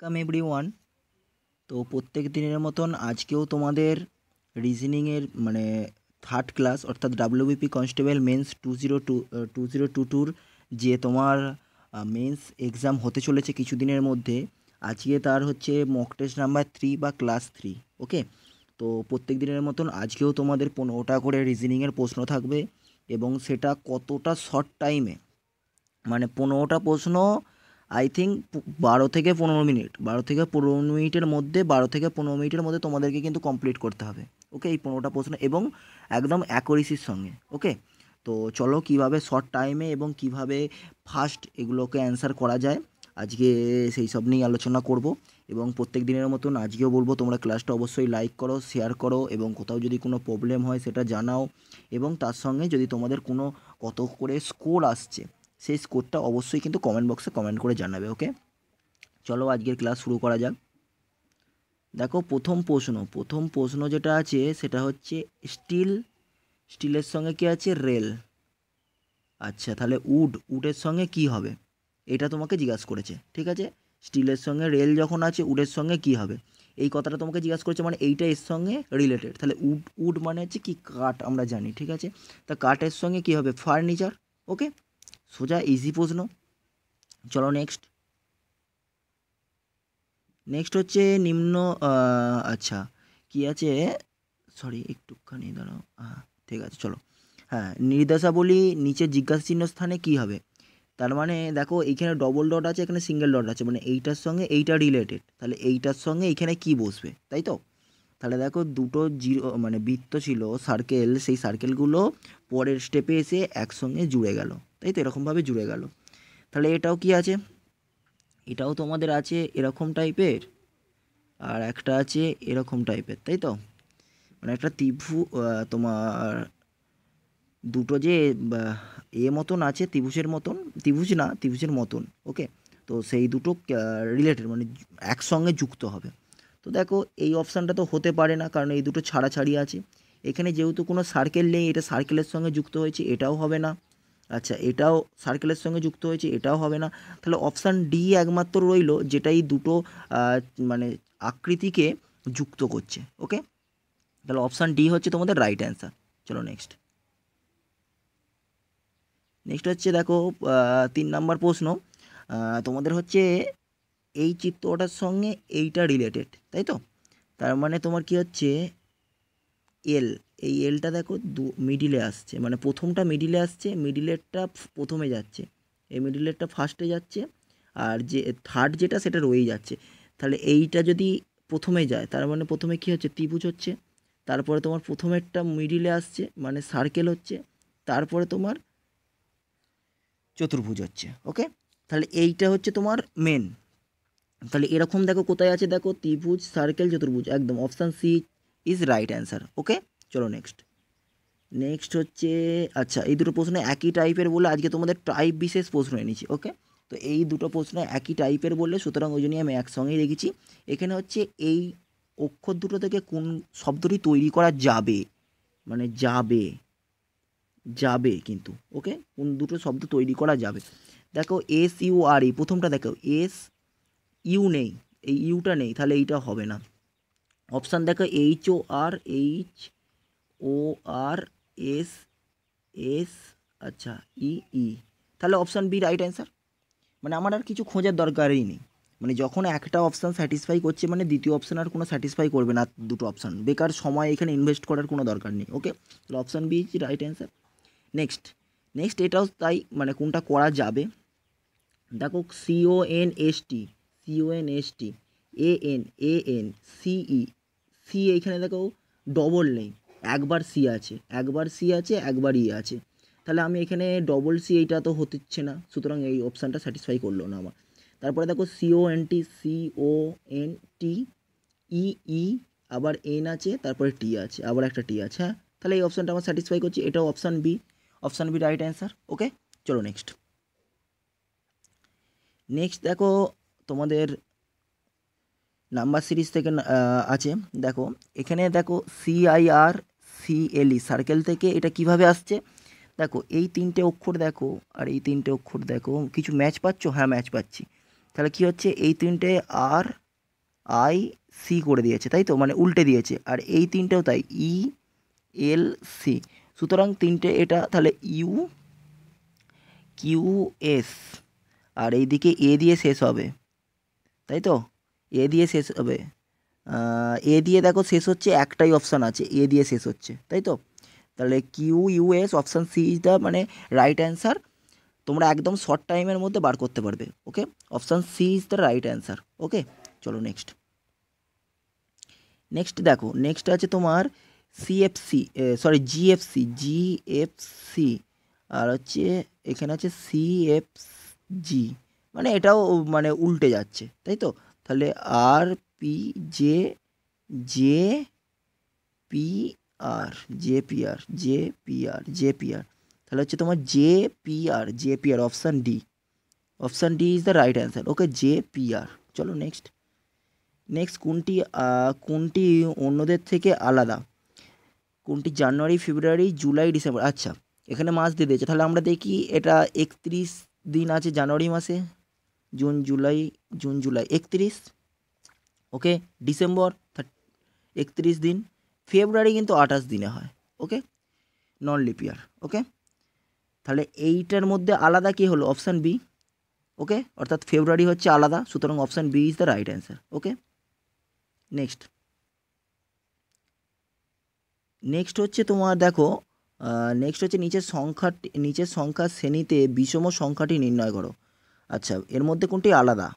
কাম every one তো প্রত্যেক দিনের মতন আজকেও তোমাদের রিজনিংয়ের মানে থার্ড ক্লাস অর্থাৎ WBP constable mains two zero two two zero two টুর যে তোমার মেন্স এক্সাম হতে চলেছে কিছুদিনের মধ্যে আজকে তার হচ্ছে মক টেস্ট নাম্বার থ্রি বা ক্লাস থ্রি ওকে তো প্রত্যেক দিনের মতন আজকেও তোমাদের পনেরোটা করে রিজনিংয়ের প্রশ্ন থাকবে এবং সেটা কতটা শর্ট টাইমে মানে পনেরোটা প্রশ্ন আই থিঙ্ক বারো থেকে পনেরো মিনিট বারো থেকে পনেরো মিনিটের মধ্যে বারো থেকে পনেরো মিনিটের মধ্যে তোমাদেরকে কিন্তু কমপ্লিট করতে হবে ওকে এই পনেরোটা প্রশ্ন এবং একদম অ্যাকোরিসির সঙ্গে ওকে তো চলো কিভাবে শর্ট টাইমে এবং কিভাবে ফাস্ট এগুলোকে অ্যান্সার করা যায় আজকে সেই সব নিয়ে আলোচনা করব এবং প্রত্যেক দিনের মতন আজকেও বলবো তোমরা ক্লাসটা অবশ্যই লাইক করো শেয়ার করো এবং কোথাও যদি কোনো প্রবলেম হয় সেটা জানাও এবং তার সঙ্গে যদি তোমাদের কোনো কত করে স্কোর আসছে সেই স্কোরটা অবশ্যই কিন্তু কমেন্ট বক্সে কমেন্ট করে জানাবে ওকে চলো আজকের ক্লাস শুরু করা যাক দেখো প্রথম প্রশ্ন প্রথম প্রশ্ন যেটা আছে সেটা হচ্ছে স্টিল স্টিলের সঙ্গে কি আছে রেল আচ্ছা তাহলে উড উডের সঙ্গে কি হবে এটা তোমাকে জিজ্ঞাস করেছে ঠিক আছে স্টিলের সঙ্গে রেল যখন আছে উডের সঙ্গে কি হবে এই কথাটা তোমাকে জিজ্ঞেস করেছে মানে এইটা এর সঙ্গে রিলেটেড তাহলে উড উড মানে হচ্ছে কি কাঠ আমরা জানি ঠিক আছে তা কাঠের সঙ্গে কি হবে ফার্নিচার ওকে সোজা ইজি প্রশ্ন চলো নেক্সট নেক্সট হচ্ছে নিম্ন আচ্ছা কি আছে সরি একটুখানি দাঁড়াও হ্যাঁ ঠিক আছে চলো হ্যাঁ নির্দেশাবলী নিচে জিজ্ঞাসা চিহ্ন স্থানে কি হবে তার মানে দেখো এইখানে ডবল ডট আছে এখানে সিঙ্গেল ডট আছে মানে এইটার সঙ্গে এইটা রিলেটেড তাহলে এইটার সঙ্গে এইখানে কি বসবে তাই তো তাহলে দেখো দুটো জিরো মানে বৃত্ত ছিল সার্কেল সেই সার্কেলগুলো পরের স্টেপে এসে একসঙ্গে জুড়ে গেল তাই তো এরকমভাবে জুড়ে গেল তাহলে এটাও কি আছে এটাও তোমাদের আছে এরকম টাইপের আর একটা আছে এরকম টাইপের তাই তো মানে একটা ত্রিভু তোমার দুটো যে এ মতন আছে ত্রিভুজের মতন ত্রিভুজ না ত্রিভুজের মতন ওকে তো সেই দুটো রিলেটেড মানে একসঙ্গে যুক্ত হবে তো দেখো এই অপশানটা তো হতে পারে না কারণ এই দুটো ছাড়াছাড়ি আছে এখানে যেহেতু কোনো সার্কেল নেই এটা সার্কেলের সঙ্গে যুক্ত হয়েছে এটাও হবে না আচ্ছা এটাও সার্কেলের সঙ্গে যুক্ত হয়েছে এটাও হবে না তাহলে অপশান ডি একমাত্র রইল যেটা এই দুটো মানে আকৃতিকে যুক্ত করছে ওকে তাহলে অপশান ডি হচ্ছে তোমাদের রাইট অ্যান্সার চলো নেক্সট নেক্সট হচ্ছে দেখো তিন নাম্বার প্রশ্ন তোমাদের হচ্ছে এই চিত্রটার সঙ্গে এইটা রিলেটেড তাই তো তার মানে তোমার কি হচ্ছে এল এই এলটা দেখো দু মিডিলে আসছে মানে প্রথমটা মিডিলে আসছে মিডিলেরটা প্রথমে যাচ্ছে এই মিডিলেরটা ফার্স্টে যাচ্ছে আর যে থার্ড যেটা সেটা রয়েই যাচ্ছে তাহলে এইটা যদি প্রথমে যায় তার মানে প্রথমে কী হচ্ছে ত্রিভুজ হচ্ছে তারপরে তোমার প্রথমেরটা মিডিলে আসছে মানে সার্কেল হচ্ছে তারপরে তোমার চতুর্ভুজ হচ্ছে ওকে তাহলে এইটা হচ্ছে তোমার মেন তাহলে এরকম দেখো কোথায় আছে দেখো ত্রিভুজ সার্কেল চতুর্ভুজ একদম option C is right answer okay চলো নেক্সট নেক্সট হচ্ছে আচ্ছা এই দুটো প্রশ্ন একই টাইপের বলে আজকে তোমাদের টাইপ বিশেষ প্রশ্ন এনেছি ওকে তো এই দুটো প্রশ্ন একই টাইপের বলে সুতরাং ওই জন্যই আমি একসঙ্গেই রেখেছি এখানে হচ্ছে এই অক্ষর দুটো থেকে কোন শব্দটি তৈরি করা যাবে মানে যাবে যাবে কিন্তু ওকে কোন দুটো শব্দ তৈরি করা যাবে দেখো এস ইউ আর ই প্রথমটা দেখো এস ইউ নেই এই ইউটা নেই তাহলে এইটা হবে না অপশান দেখো H O R H O R S S আচ্ছা ই e, ই e। তাহলে অপশান বি রাইট অ্যান্সার মানে আমার আর কিছু খোঁজার দরকারই নেই মানে যখন একটা অপশান স্যাটিসফাই করছে মানে দ্বিতীয় অপশান আর কোনো স্যাটিসফাই করবে না দুটো অপশান বেকার সময় এখানে ইনভেস্ট করার কোনো দরকার নেই ওকে তাহলে option B is right answer next next এটাও তাই মানে কোনটা করা যাবে দেখো C O N S T C O N S T A N A N C E C এইখানে দেখো ডবল নেই একবার সি আছে একবার সি আছে একবার ই e আছে তাহলে আমি এখানে ডবল সি এইটা তো হতেচ্ছে না সুতরাং এই অপশানটা স্যাটিসফাই করলো না আমার তারপরে দেখো C O N T C O N T E E আবার এন আছে তারপরে টি আছে আবার একটা টি আছে হ্যাঁ তাহলে এই অপশানটা আমার স্যাটিসফাই করছি এটাও option B option B right answer okay চলো নেক্সট নেক্সট দেখো তোমাদের নাম্বার সিরিজ থেকে আছে দেখো এখানে দেখো সিআইআর সিএলই সার্কেল e, থেকে এটা কিভাবে আসছে দেখো এই তিনটে অক্ষর দেখো আর এই তিনটে অক্ষর দেখো কিছু ম্যাচ পাচ্ছ হ্যাঁ ম্যাচ পাচ্ছি তাহলে কি হচ্ছে এই তিনটে আর আই সি করে দিয়েছে তাই তো মানে উল্টে দিয়েছে আর এই তিনটেও তাই ই এল সি সুতরাং তিনটে এটা তাহলে ইউ কিউ এস আর এই দিকে এ দিয়ে শেষ হবে তাই তো এ দিয়ে শেষ হবে এ দিয়ে দেখো শেষ হচ্ছে একটাই অপশান আছে এ দিয়ে শেষ হচ্ছে তাই তো তাহলে Q U S option C is the মানে রাইট অ্যান্সার তোমরা একদম শর্ট টাইমের মধ্যে বার করতে পারবে okay option C is the right answer okay চলো নেক্সট নেক্সট দেখো নেক্সট আছে তোমার সিএফসি সরি জিএফসি জিএফসি আর হচ্ছে এখানে আছে সিএফ জি মানে এটাও মানে উল্টে যাচ্ছে তাই তো তাহলে R P J J P R J P R J P R J P R তাহলে হচ্ছে তোমার J P R J P R option D option D is the right answer okay J P R চলো next next কোনটি কোনটি অন্যদের থেকে আলাদা কোনটি জানুয়ারি ফেব্রুয়ারি জুলাই ডিসেম্বর আচ্ছা এখানে মাস দিয়ে দিয়েছে তাহলে আমরা দেখি এটা একত্রিশ দিন আছে জানুয়ারি মাসে জুন জুলাই জুন জুলাই একত্রিশ ওকে ডিসেম্বর একত্রিশ দিন ফেব্রুয়ারি কিন্তু আঠাশ দিনে হয় ওকে নন লিপিয়ার ওকে তাহলে এইটার মধ্যে আলাদা কী হলো অপশান বি ওকে অর্থাৎ ফেব্রুয়ারি হচ্ছে আলাদা সুতরাং option B is the right answer okay next next হচ্ছে তোমার দেখো নেক্সট হচ্ছে নিচের সংখ্যাটি নিচের সংখ্যা শ্রেণীতে বিষম সংখ্যাটি নির্ণয় করো আচ্ছা এর মধ্যে কোনটি আলাদা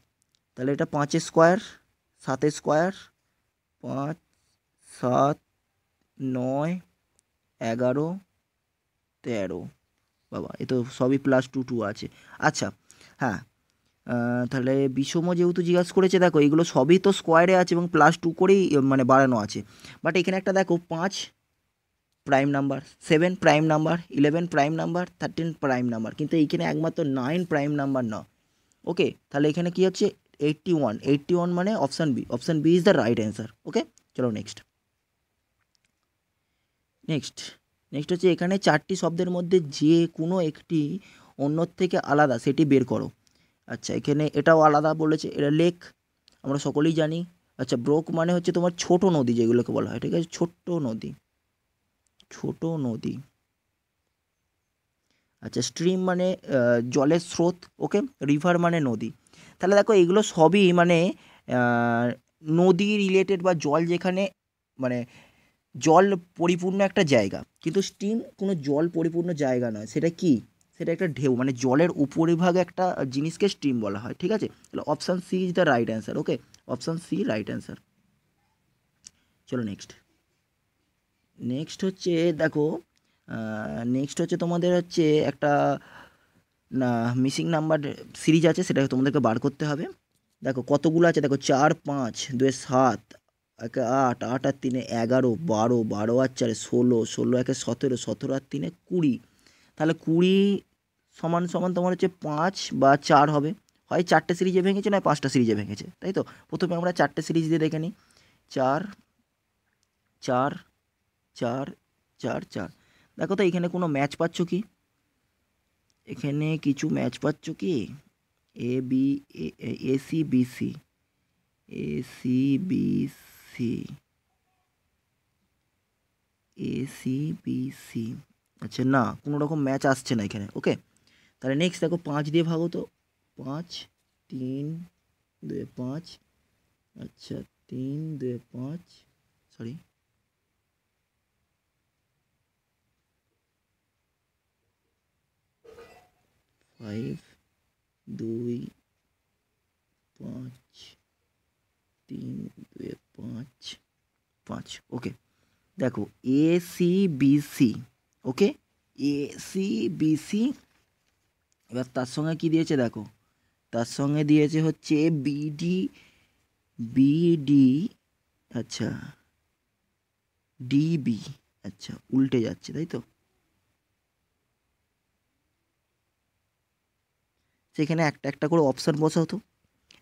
তাহলে এটা পাঁচের স্কোয়ার সাত স্কোয়ার পাঁচ সাত নয় এগারো তেরো বাবা এ তো সবই প্লাস টু টু আছে আচ্ছা হ্যাঁ তাহলে বিষম যেহেতু জিজ্ঞাসা করেছে দেখো এগুলো সবই তো স্কোয়ারে আছে এবং প্লাস টু করেই মানে বাড়ানো আছে বাট এখানে একটা দেখো পাঁচ prime number seven prime number eleven prime number thirteen prime number কিন্তু এইখানে একমাত্র নাইন প্রাইম নাম্বার না ওকে তাহলে এখানে কী হচ্ছে এইটটি ওয়ান এইটটি ওয়ান মানে option B option B is the right answer okay চলো নেক্সট নেক্সট নেক্সট হচ্ছে এখানে চারটি শব্দের মধ্যে যে কোনো একটি অন্যর থেকে আলাদা সেটি বের করো আচ্ছা এখানে এটাও আলাদা বলেছে এটা লেক আমরা সকলেই জানি আচ্ছা ব্রোক মানে হচ্ছে তোমার ছোট নদী যেগুলোকে বলা হয় ঠিক আছে ছোট্ট নদী ছোট নদী আচ্ছা স্ট্রিম মানে জলের স্রোত ওকে রিভার মানে নদী তাহলে দেখো এগুলো সবই মানে নদী রিলেটেড বা জল যেখানে মানে জল পরিপূর্ণ একটা জায়গা কিন্তু স্টিম কোনো জল পরিপূর্ণ জায়গা নয় সেটা কি সেটা একটা ঢেউ মানে জলের উপরিভাগ একটা জিনিসকে স্টিম বলা হয় ঠিক আছে তাহলে option C is the right answer okay option C right answer চলো নেক্সট নেক্সট হচ্ছে দেখো নেক্সট হচ্ছে তোমাদের হচ্ছে একটা মিসিং নাম্বার সিরিজ আছে সেটা তোমাদেরকে বার করতে হবে দেখো কতগুলো আছে দেখো চার পাঁচ দুয়ে সাত একে আট আট আর তিনে এগারো বারো বারো আর চারে ষোলো ষোলো একে সতেরো সতেরো আর তিনে কুড়ি তাহলে কুড়ি সমান সমান তোমার হচ্ছে পাঁচ বা চার হবে হয় চারটে সিরিজে ভেঙেছে নয় পাঁচটা সিরিজে ভেঙেছে তাই তো প্রথমে আমরা চারটে সিরিজ দিয়ে দেখে নিই চার চার চার চার চার দেখো তো এখানে কোনো ম্যাচ পাচ্ছ কি एखे किचू मैच पाच कि A B A C B C A C B C A C B C अच्छा ना कोकम मैच आसना ये ओके तेल नेक्स्ट देखो पाँच दिए भाग तो पाँच तीन दो पाँच अच्छा तीन दो पाँच सरि ফাইভ দুই পাঁচ তিন দুই পাঁচ পাঁচ ওকে দেখো A C B C okay A C B C এবার তার সঙ্গে কি দিয়েছে দেখো তার সঙ্গে দিয়েছে হচ্ছে বিডি বিডি আচ্ছা ডিবি আচ্ছা উল্টে যাচ্ছে তাই তো সেখানে একটা একটা করে অপশান বসাও তো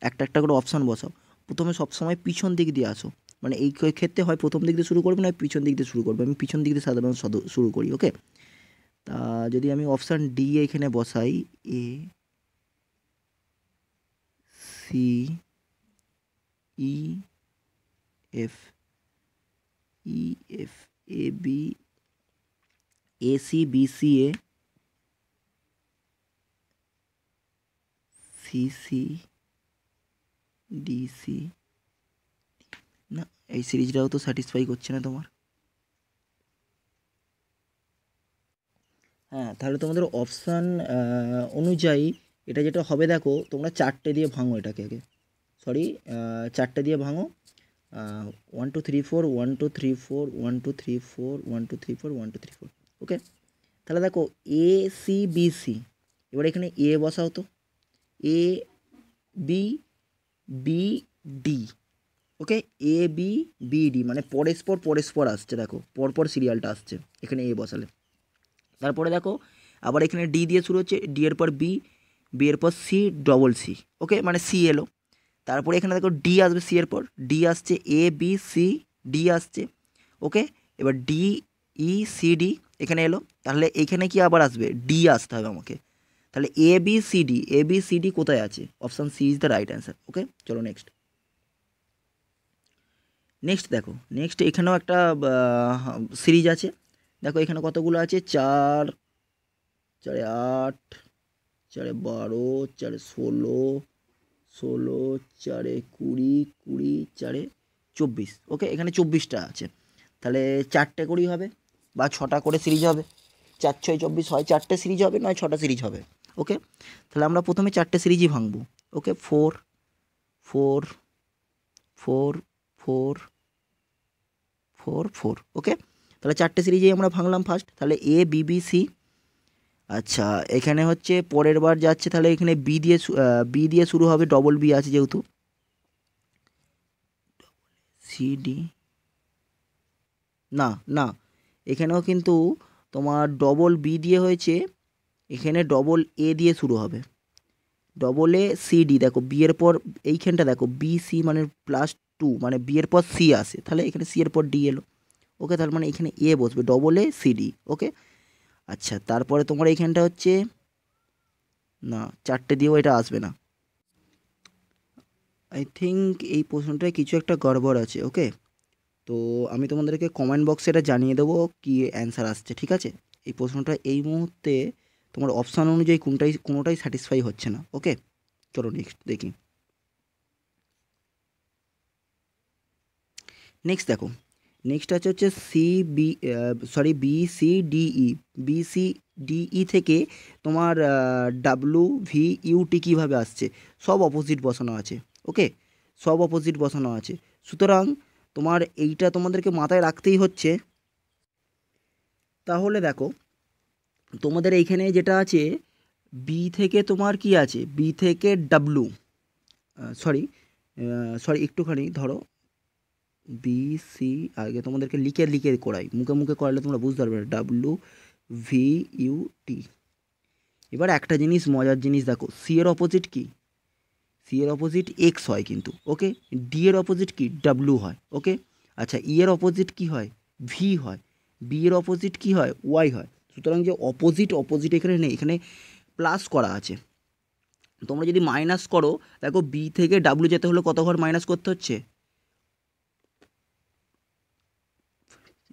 একটা একটা করে অপশান বসাও প্রথমে সবসময় পিছন দিক দিয়ে আসো মানে এই ক্ষেত্রে হয় প্রথম দিক দিয়ে শুরু করবে না পিছন দিক দিয়ে শুরু করবে আমি পিছন দিক দিয়ে সাধারণত শুরু করি ওকে তা যদি আমি অপশান ডি এখানে বসাই A C E F E F A B A C B C A C C D C না এই সিরিজটাও তো স্যাটিসফাই করছে না তোমার হ্যাঁ তাহলে তোমাদের অপশান অনুযায়ী এটা যেটা হবে দেখো তোমরা চারটে দিয়ে ভাঙো এটাকে আগে সরি চারটে দিয়ে ভাঙো one two three four one two three four one two three four one two three four one two three four okay তাহলে দেখো এ সি বি সি এবার এখানে এ বসাও তো A B B D okay A B B D মানে পরস্পর পরস্পর আসছে দেখো পরপর সিরিয়ালটা আসছে এখানে এ বসালে তারপরে দেখো আবার এখানে ডি দিয়ে শুরু হচ্ছে ডি এর পর বি বি এর পর সি ডবল সি ওকে মানে সি এলো তারপরে এখানে দেখো ডি আসবে সি এর পর ডি আসছে এ বি সি ডি আসছে ওকে এবার ডি ই সি ডি এখানে এলো তাহলে এখানে কি আবার আসবে ডি আসতে হবে আমাকে তাহলে A B C D A B C D কোথায় আছে option C is the right answer okay চলো নেক্সট নেক্সট দেখো নেক্সট এখানেও একটা সিরিজ আছে দেখো এখানে কতগুলো আছে চার চারে আট চারে বারো চারে ষোলো ষোলো চারে কুড়ি কুড়ি চারে চব্বিশ ওকে এখানে চব্বিশটা আছে তাহলে চারটে করেই হবে বা ছটা করে সিরিজ হবে চার ছয় চব্বিশ হয় চারটে সিরিজ হবে নয় ছটা সিরিজ হবে ওকে তাহলে আমরা প্রথমে চারটে সিরিজই ভাঙবো okay four four four four four four okay তাহলে চারটে সিরিজেই আমরা ভাঙলাম ফার্স্ট তাহলে এ বি সি আচ্ছা এখানে হচ্ছে পরের বার যাচ্ছে তাহলে এখানে বি দিয়ে বি দিয়ে শুরু হবে ডবল বি আছে যেহেতু সি ডি না না এখানেও কিন্তু তোমার ডবল বি দিয়ে হয়েছে এখানে ডবল এ দিয়ে শুরু হবে ডবল এ সি ডি দেখো বিয়ের পর এইখানটা দেখো বি সি মানে প্লাস টু মানে বিয়ের পর সি আসে তাহলে এখানে সি এর পর ডি এলো ওকে তাহলে মানে এখানে এ বসবে double A C D okay আচ্ছা তারপরে তোমার এইখানটা হচ্ছে না চারটে দিয়েও এটা আসবে না আই থিঙ্ক এই প্রশ্নটায় কিছু একটা গড়বড় আছে ওকে তো আমি তোমাদেরকে কমেন্ট বক্সে এটা জানিয়ে দেবো কি অ্যান্সার আসছে ঠিক আছে এই প্রশ্নটা এই মুহূর্তে তোমার অপশান অনুযায়ী কোনটাই কোনোটাই স্যাটিসফাই হচ্ছে না ওকে চলো নেক্সট দেখি নেক্সট দেখো নেক্সট আছে হচ্ছে C B sorry B C D E B C D E থেকে তোমার ডাব্লু ভি ইউটি কীভাবে আসছে সব অপোজিট বসানো আছে ওকে সব অপোজিট বসানো আছে সুতরাং তোমার এইটা তোমাদেরকে মাথায় রাখতেই হচ্ছে তাহলে দেখো তোমাদের এইখানে যেটা আছে বি থেকে তোমার কি আছে বি থেকে ডাব্লু সরি সরি একটুখানি ধরো বি সি আগে তোমাদেরকে লিখে লিখে করাই মুখে মুখে করালে তোমরা বুঝতে পারবে না ডাব্লু ভি ইউ টি এবার একটা জিনিস মজার জিনিস দেখো সি এর অপোজিট কি সি এর অপোজিট এক্স হয় কিন্তু ওকে ডি এর অপোজিট কি ডাব্লু হয় ওকে আচ্ছা ই e এর অপোজিট কি হয় ভি হয় বি এর অপোজিট কি হয় ওয়াই হয় সুতরাং যে অপোজিট অপোজিট এখানে নেই এখানে প্লাস করা আছে তোমরা যদি মাইনাস করো দেখো বি থেকে ডাব্লিউ যেতে হলে কত ঘর মাইনাস করতে হচ্ছে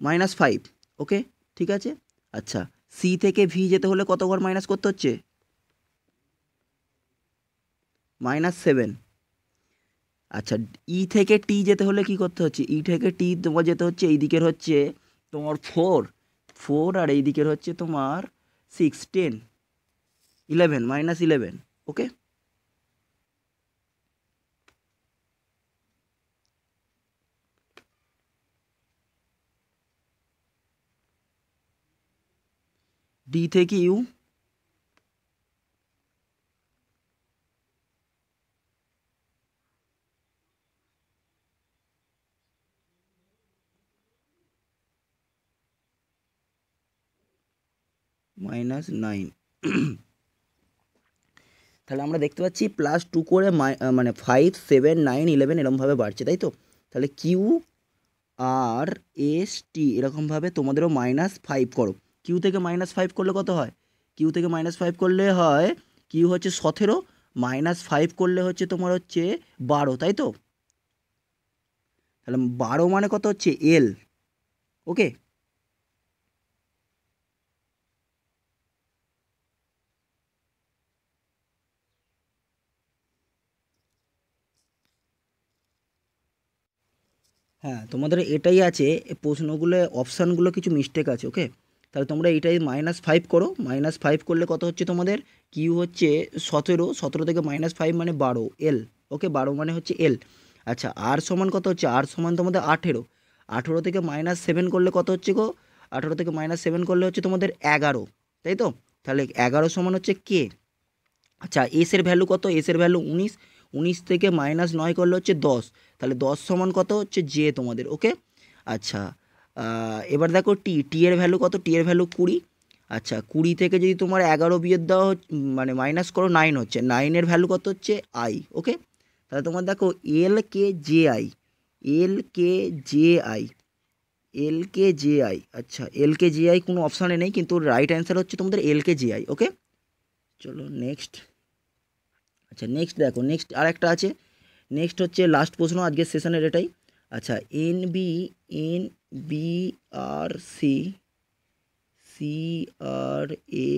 মাইনাস ফাইভ ওকে ঠিক আছে আচ্ছা সি থেকে ভি যেতে হলে কত ঘর মাইনাস করতে হচ্ছে মাইনাস সেভেন আচ্ছা ই e থেকে টি যেতে হলে কি করতে হচ্ছে ই e থেকে টি তোমার যেতে হচ্ছে এই দিকের হচ্ছে তোমার ফোর ফোর আর এই দিকের হচ্ছে তোমার six ten eleven minus eleven okay D থেকে ইউ মাইনাস নাইন তাহলে আমরা দেখতে পাচ্ছি প্লাস টু করে মানে ফাইভ সেভেন নাইন ইলেভেন এরকমভাবে বাড়ছে তাই তো তাহলে কিউ আর এস টি এরকমভাবে তোমাদেরও মাইনাস ফাইভ করো কিউ থেকে মাইনাস ফাইভ করলে কত হয় কিউ থেকে মাইনাস ফাইভ করলে হয় কিউ হচ্ছে সতেরো মাইনাস ফাইভ করলে হচ্ছে তোমার হচ্ছে বারো তাই তো তাহলে বারো মানে কত হচ্ছে এল ওকে হ্যাঁ তোমাদের এটাই আছে প্রশ্নগুলো অপশানগুলো কিছু মিস্টেক আছে ওকে তাহলে তোমরা এটাই মাইনাস ফাইভ করো মাইনাস ফাইভ করলে কত হচ্ছে তোমাদের কিউ হচ্ছে সতেরো সতেরো থেকে মাইনাস ফাইভ মানে বারো এল ওকে বারো মানে হচ্ছে এল আচ্ছা আর সমান কত হচ্ছে আর সমান তোমাদের আঠেরো আঠেরো থেকে মাইনাস সেভেন করলে কত হচ্ছে গো আঠেরো থেকে মাইনাস সেভেন করলে হচ্ছে তোমাদের এগারো তাই তো তাহলে এগারো সমান হচ্ছে কে আচ্ছা এসের ভ্যালু কত এসের ভ্যালু উনিশ উনিশ থেকে মাইনাস নয় করলে হচ্ছে দশ তাহলে দশ সমান কত হচ্ছে জে তোমাদের ওকে আচ্ছা এবার দেখো টি টি এর ভ্যালু কত টি এর ভ্যালু কুড়ি আচ্ছা কুড়ি থেকে যদি তোমার এগারো বিয়ের দেওয়া মানে মাইনাস করো নাইন হচ্ছে নাইনের ভ্যালু কত হচ্ছে আই ওকে তাহলে তোমার দেখো L K J I L K J I L K J I আচ্ছা এল কে জে আই কোনো অপশানে নেই কিন্তু রাইট অ্যান্সার হচ্ছে তোমাদের এল কে জে আই ওকে চলো নেক্সট আচ্ছা নেক্সট দেখো নেক্সট আর একটা আছে নেক্সট হচ্ছে লাস্ট প্রশ্ন আজকের সেশনের এটাই আচ্ছা N B N B R C C R A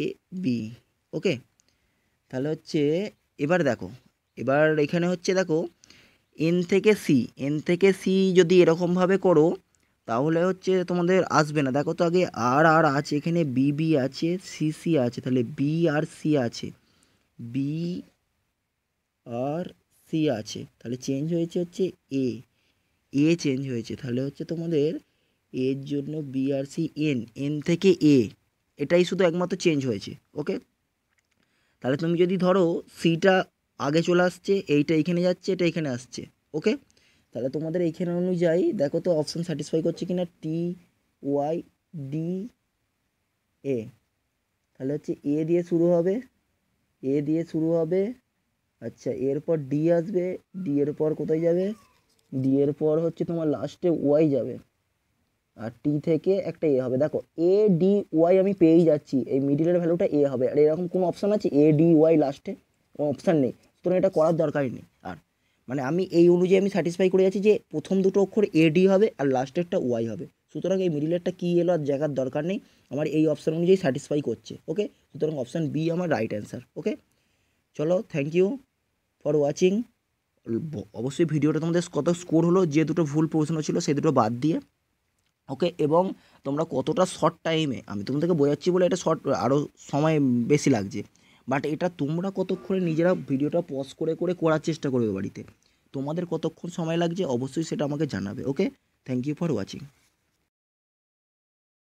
B okay তাহলে হচ্ছে এবার দেখো এবার এখানে হচ্ছে দেখো এন থেকে সি এন থেকে সি যদি এরকমভাবে করো তাহলে হচ্ছে তোমাদের আসবে না দেখো তো আগে আর আর আছে এখানে বি বি আছে সি সি আছে তাহলে বি আর সি আছে বি আর সি আছে তাহলে চেঞ্জ হয়েছে হচ্ছে এ এ চেঞ্জ হয়েছে তাহলে হচ্ছে তোমাদের এর জন্য বি আর সি এন এন থেকে এ এটাই শুধু একমাত্র চেঞ্জ হয়েছে ওকে তাহলে তুমি যদি ধরো সিটা আগে চলে আসছে এইটা এইখানে যাচ্ছে এটা এখানে আসছে ওকে তাহলে তোমাদের এইখানে অনুযায়ী দেখো তো অপশান স্যাটিসফাই করছে কিনা টি ওয়াই ডি এ তাহলে হচ্ছে এ দিয়ে শুরু হবে এ দিয়ে শুরু হবে আচ্ছা এরপর ডি আসবে ডি এর পর কোথায় যাবে ডি এর পর হচ্ছে তোমার লাস্টে ওয়াই যাবে আর টি থেকে একটা এ হবে দেখো এ ডি ওয়াই আমি পেয়েই যাচ্ছি এই মিডিলের ভ্যালুটা এ হবে আর এরকম কোনো অপশান আছে এ ডি ওয়াই লাস্টে কোনো অপশান নেই সুতরাং এটা করার দরকারই নেই আর মানে আমি এই অনুযায়ী আমি স্যাটিসফাই করে যাচ্ছি যে প্রথম দুটো অক্ষর এ ডি হবে আর লাস্টেরটা ওয়াই হবে সুতরাং এই মিডিলেরটা কী এলো আর জায়গার দরকার নেই আমার এই অপশান অনুযায়ী স্যাটিসফাই করছে ওকে সুতরাং অপশান বি আমার রাইট অ্যান্সার ওকে চলো থ্যাংক ইউ ফর ওয়াচিং অবশ্যই ভিডিওটা তোমাদের কত স্কোর হলো যে দুটো ভুল প্রশ্ন ছিল সে দুটো বাদ দিয়ে ওকে এবং তোমরা কতটা শর্ট টাইমে আমি তোমাদেরকে বোঝাচ্ছি বলে এটা শর্ট আরও সময় বেশি লাগছে বাট এটা তোমরা কতক্ষণে নিজেরা ভিডিওটা পজ করে করে করার চেষ্টা করবে বাড়িতে তোমাদের কতক্ষণ সময় লাগছে অবশ্যই সেটা আমাকে জানাবে okay thank you for watching